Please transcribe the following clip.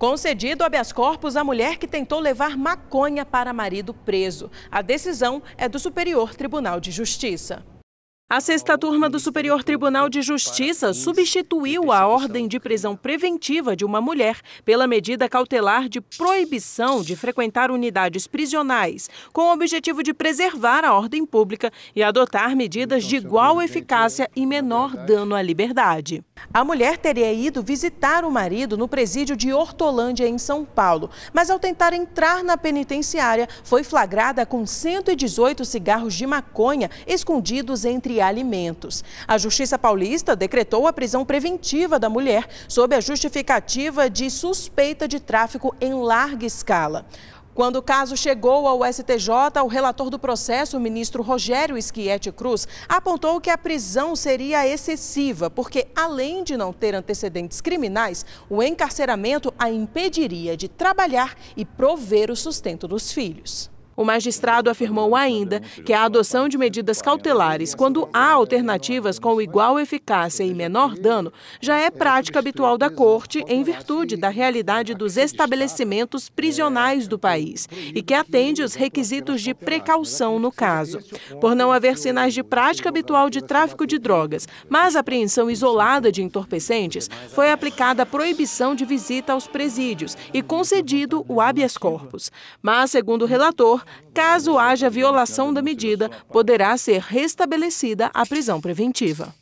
Concedido habeas corpus à mulher que tentou levar maconha para marido preso. A decisão é do Superior Tribunal de Justiça. A sexta turma do Superior Tribunal de Justiça substituiu a ordem de prisão preventiva de uma mulher pela medida cautelar de proibição de frequentar unidades prisionais, com o objetivo de preservar a ordem pública e adotar medidas então, de igual eficácia e menor dano à liberdade. A mulher teria ido visitar o marido no presídio de Hortolândia, em São Paulo, mas ao tentar entrar na penitenciária, foi flagrada com 118 cigarros de maconha escondidos entre alimentos. A Justiça Paulista decretou a prisão preventiva da mulher sob a justificativa de suspeita de tráfico em larga escala. Quando o caso chegou ao STJ, o relator do processo, o ministro Rogério Schietti Cruz, apontou que a prisão seria excessiva, porque além de não ter antecedentes criminais, o encarceramento a impediria de trabalhar e prover o sustento dos filhos. O magistrado afirmou ainda que a adoção de medidas cautelares, quando há alternativas com igual eficácia e menor dano, já é prática habitual da Corte em virtude da realidade dos estabelecimentos prisionais do país e que atende os requisitos de precaução no caso. Por não haver sinais de prática habitual de tráfico de drogas, mas apreensão isolada de entorpecentes, foi aplicada a proibição de visita aos presídios e concedido o habeas corpus. Mas, segundo o relator, Caso haja violação da medida, poderá ser restabelecida a prisão preventiva.